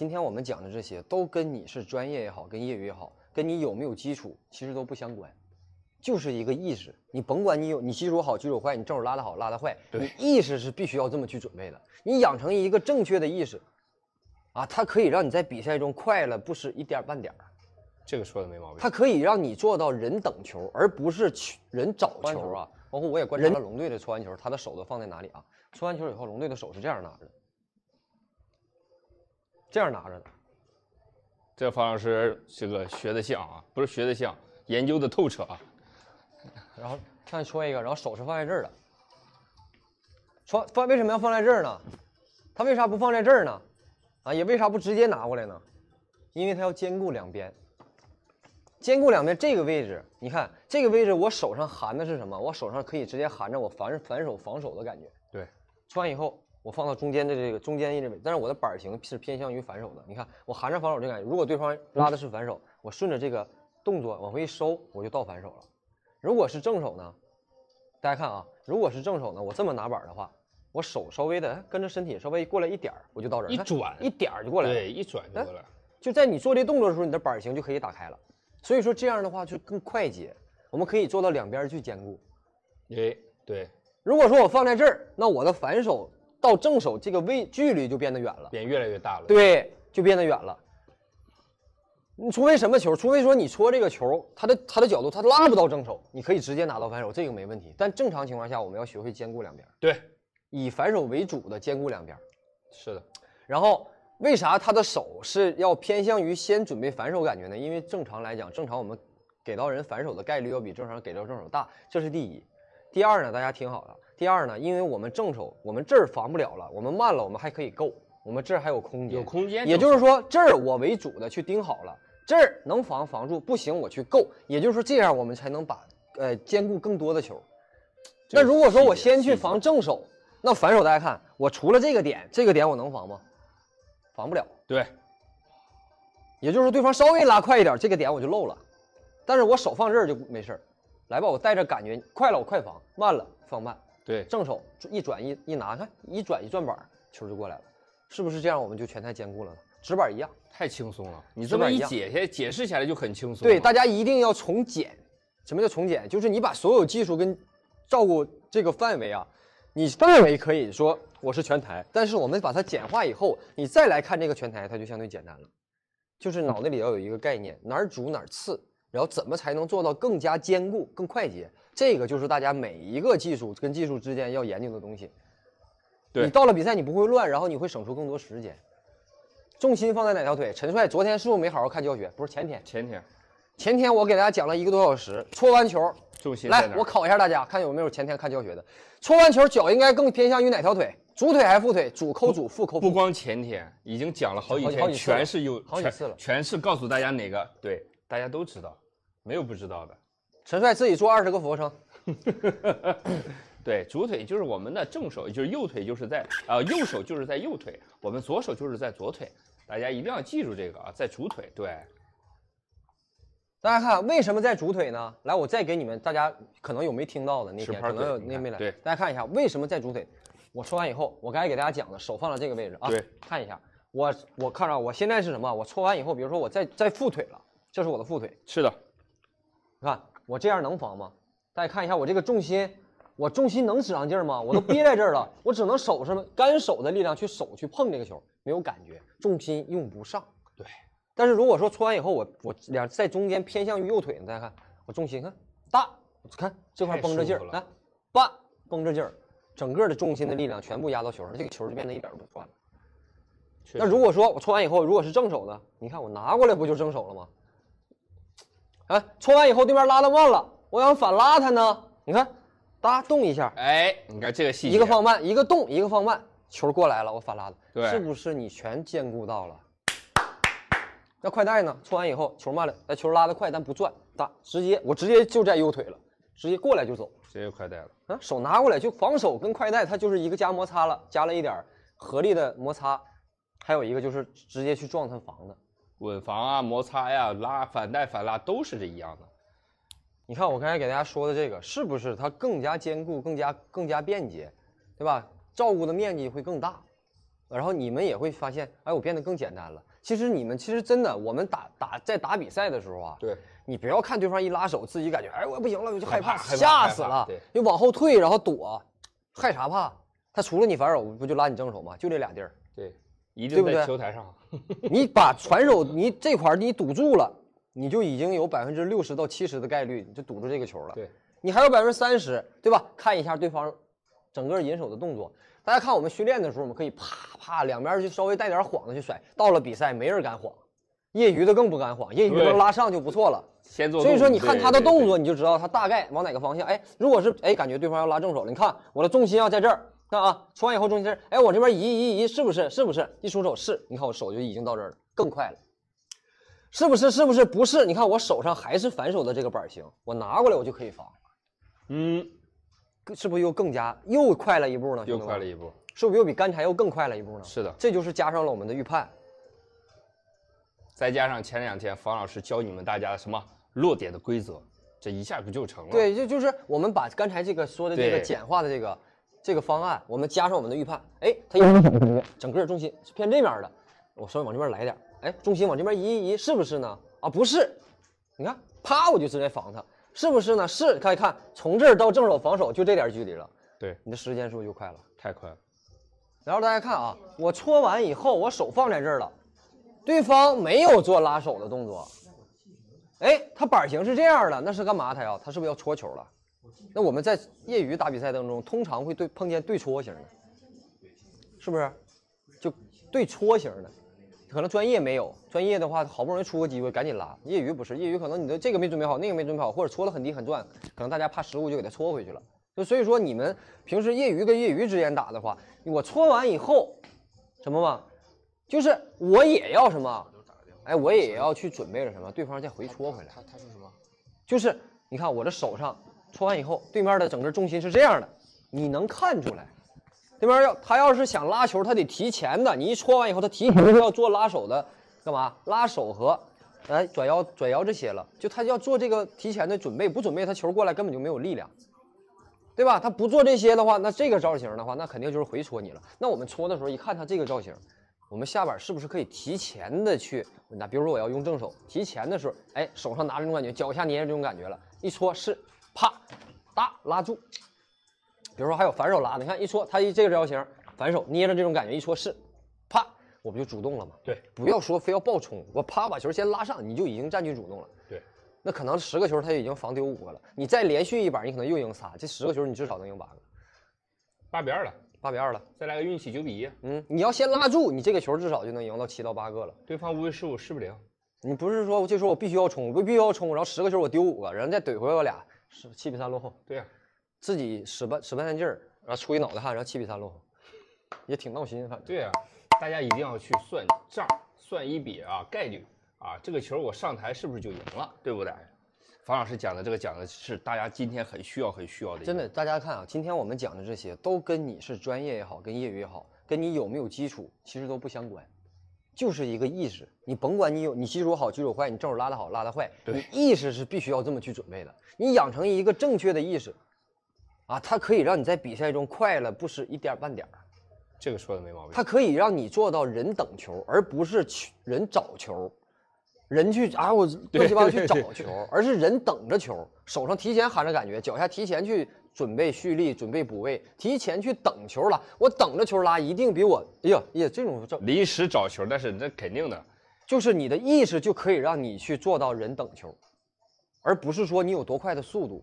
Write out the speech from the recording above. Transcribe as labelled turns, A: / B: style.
A: 今天我们讲的这些，都跟你是专业也好，跟业余也好，跟你有没有基础，其实都不相关，就是一个意识。你甭管你有你基础好基础坏，你正手拉的好拉的坏，你意识是必须要这么去准备的。你养成一个正确的意识，啊，它可以让你在比赛中快了不失一点儿半点儿。
B: 这个说的没毛
A: 病。它可以让你做到人等球，而不是去人找球啊。包括我也观察了龙队的搓完球，他的手都放
B: 在哪里啊？搓完球以后，龙队的手是这样拿的。这样拿着的，这方老师这个学的像啊，不是学的像，研究的透彻啊。
A: 然后，再戳一个，然后手是放在这儿的，放放为什么要放在这儿呢？他为啥不放在这儿呢？啊，也为啥不直接拿过来呢？因为他要兼顾两边，兼顾两边这个位置。你看这个位置，我手上含的是什么？我手上可以直接含着我反反手防守的感觉。对，穿以后。我放到中间的这个中间位置，但是我的板型是偏向于反手的。你看，我含着反手这感觉，如果对方拉的是反手，我顺着这个动作往回一收，我就到反手了。如果是正手呢？大家看啊，如果是正手呢，我这么拿板的话，我手稍微的跟着身体稍微过来一点儿，我就到这儿一转，一点就过来。对，一转就过来。就在你做这动作的时候，你的板型就可以打开了。所以说这样的话就更快捷，我们可以做到两边去兼顾。哎，对。如果说我放在这儿，那我的反手。到正手这个位距离就变得远了，
B: 变越来越大了。
A: 对，就变得远了。你除非什么球，除非说你搓这个球，它的它的角度它拉不到正手，你可以直接拿到反手，这个没问题。但正常情况下，我们要学会兼顾两边。对，以反手为主的兼顾两边，是的。然后为啥他的手是要偏向于先准备反手感觉呢？因为正常来讲，正常我们给到人反手的概率要比正常给到正手大，这是第一。第二呢，大家听好了。第二呢，因为我们正手，我们这儿防不了了，我们慢了，我们还可以够，我们这儿还有空间。有空间。也就是说，这儿我为主的去盯好了，这儿能防防住，不行我去够。也就是说，这样我们才能把呃兼顾更多的球。那如果说我先去防正手，那反手大家看，我除了这个点，这个点我能防吗？防不了。对。也就是说，对方稍微拉快一点，这个点我就漏了。但是我手放这儿就没事儿。来吧，我带着感觉快了，我快防；慢了，放慢。对，正手一转一一拿，看一转一转板，球就过来了，是不是这样？我们就全台兼顾了，直板一样，太轻松了。你这么一解
B: 下，解释起来就很轻松。对，大家
A: 一定要从简。什么叫从简？就是你把所有技术跟照顾这个范围啊，你范围可以说我是全台，但是我们把它简化以后，你再来看这个全台，它就相对简单了。就是脑袋里要有一个概念，哪儿主哪儿次。然后怎么才能做到更加坚固、更快捷？这个就是大家每一个技术跟技术之间要研究的东西。你到了比赛，你不会乱，然后你会省出更多时间。重心放在哪条腿？陈帅，昨天是不是没好好看教学？不是前天，前天，前天我给大家讲了一个多小时，搓完球，重心来，我考一下大家，看有没有前天看教学的。搓完球，脚应该更偏向于哪条腿？主腿还是副腿？主扣主副扣？不光前天，
B: 已经讲了好几天，全是有几次了，全是告诉大家哪个对，大家都知道。没有不知道的，陈帅自己做二十个俯卧撑。对，主腿就是我们的正手，就是右腿，就是在啊，右手就是在右腿，我们左手就是在左腿，大家一定要记住这个啊，在主腿。对，
A: 大家看为什么在主腿呢？来，我再给你们，大家可能有没听到的那天，可能有那没来，对，大家看一下为什么在主腿。我搓完以后，我刚才给大家讲的，手放到这个位置啊，对，看一下我我看着我现在是什么？我搓完以后，比如说我在在副腿了，这是我的副腿，是的。你看我这样能防吗？大家看一下我这个重心，我重心能使上劲儿吗？我都憋在这儿了，我只能手上干手的力量去手去碰这个球，没有感觉，重心用不上。对，但是如果说搓完以后，我我俩在中间偏向于右腿大家看我重心看大，看这块绷着劲儿来，半绷着劲儿，整个的重心的力量全部压到球上，这个球就变得一点都不转了。那如果说我搓完以后，如果是正手的，你看我拿过来不就正手了吗？啊，搓完以后，对面拉的慢了，我想反拉他呢。你看，哒，动一下，
B: 哎，你看这个细节，一个
A: 放慢，一个动，一个放慢，球过来了，我反拉的，对，是不是你全兼顾到了？那快带呢？搓完以后球慢了，那球拉的快，但不转，哒，直接，我直接就在右腿了，直接过来就走，直接快带了。啊，手拿过来就防守，跟快带它就是一个加摩擦了，加了一点合力的摩擦，还有一个就是直接去撞他防的。稳防啊，摩擦呀，拉反带反拉都是这一样的。你看我刚才给大家说的这个，是不是它更加坚固，更加更加便捷，对吧？照顾的面积会更大。然后你们也会发现，哎，我变得更简单了。其实你们其实真的，我们打打在打比赛的时候啊，对，你不要看对方一拉手，自己感觉哎我不行了，我就害怕，吓死了，就往后退然后躲，害啥怕？他除了你反手不就拉你正手吗？就这俩地儿。
B: 一定在球台上，
A: 你把传手你这块你堵住了，你就已经有百分之六十到七十的概率你就堵住这个球了。对，你还有百分之三十，对吧？看一下对方整个引手的动作。大家看我们训练的时候，我们可以啪啪两边去稍微带点晃的去甩，到了比赛没人敢晃，业余的更不敢晃，业余的拉上就不错了。
B: 所以说你看他的
A: 动作，你就知道他大概往哪个方向。哎，如果是哎感觉对方要拉正手了，你看我的重心要在这儿。看啊，搓完以后中心，哎，我这边移移移，是不是？是不是？一出手是，你看我手就已经到这儿了，更快了，是不是？是不是？不是，你看我手上还是反手的这个板型，我拿过来我就可以防，嗯，是不是又更加又快了一步呢？又快了一步，
B: 是不是又比刚才又更快了一步呢？是的，这就是加上了我们的预判，再加上前两天房老师教你们大家什么落点的规则，这一下不就成了？对，
A: 就就是我们把刚才这个说的这个简化的这个。这个方案，我们加上我们的预判，哎，他有可能整个重心是偏这边的，我稍微往这边来点，哎，重心往这边移一移，是不是呢？啊，不是，你看，啪，我就直接防他，是不是呢？是，看一看，从这儿到正手防守就这点距离了，对你的时间是不是就快了？太快。了。然后大家看啊，我搓完以后，我手放在这儿了，对方没有做拉手的动作，哎，他板型是这样的，那是干嘛？他呀，他是不是要搓球了？那我们在业余打比赛当中，通常会对碰见对搓型的，是不是？就对搓型的，可能专业没有专业的话，好不容易出个机会，赶紧拉。业余不是，业余可能你的这个没准备好，那个没准备好，或者搓了很低很转，可能大家怕失误就给他搓回去了。就所以说，你们平时业余跟业余之间打的话，我搓完以后，什么嘛？就是我也要什么？哎，我也要去准备了什么？对方再回搓回来。他说什么？就是你看我这手上。搓完以后，对面的整个重心是这样的，你能看出来，对面要他要是想拉球，他得提前的，你一搓完以后，他提前就要做拉手的，干嘛拉手和，哎转腰转腰这些了，就他要做这个提前的准备，不准备他球过来根本就没有力量，对吧？他不做这些的话，那这个造型的话，那肯定就是回搓你了。那我们搓的时候一看他这个造型，我们下板是不是可以提前的去？那比如说我要用正手，提前的时候，哎手上拿着这种感觉，脚下捏着这种感觉了，一搓是。啪，哒拉住，比如说还有反手拉，你看一搓，他一这个招型，反手捏着这种感觉一搓是，啪，我不就主动了吗？对，不要说非要爆冲，我啪把球先拉上，你就已经占据主动了。对，那可能十个球他已经防丢五个了，你再连续一把，你可能又赢仨，这十个球你至少能赢八个，
B: 八比二了，八比二了，再来个运气九比一，嗯，
A: 你要先拉住，你这个球至少就能赢到七到八个了。
B: 对方无非失误失不零，
A: 你不是说我时候我必须要冲，我必须要冲，然后十个球我丢五个，然后再怼回来我俩。是七比三落后，对呀，自己使半使半天劲儿，然后出一脑袋汗，然后七
B: 比三落后，也挺闹心。反正对呀，大家一定要去算账，算一笔啊概率啊，这个球我上台是不是就赢了？对不对？房老师讲的这个讲的是大家今天很需要很需要的。真
A: 的，大家看啊，今天我们讲的这些都跟你是专业也好，跟业余也好，跟你有没有基础其实都不相关。就是一个意识，你甭管你有你基础好基础坏，你正手拉的好拉的坏，你意识是必须要这么去准备的。你养成一个正确的意识，啊，它可以让你在比赛中快了不失一点半点儿。这个说的没毛病。它可以让你做到人等球，而不是去人找球，人去啊我乱七八糟去找球，而是人等着球，手上提前含着感觉，脚下提前去。准备蓄力，准备补位，提前去等球了。我等着球拉，一定比我，哎呀，呀这种正临时找球，但是那肯定的，就是你的意识就可以让你去做到人等球，而不是说你有多快的速度。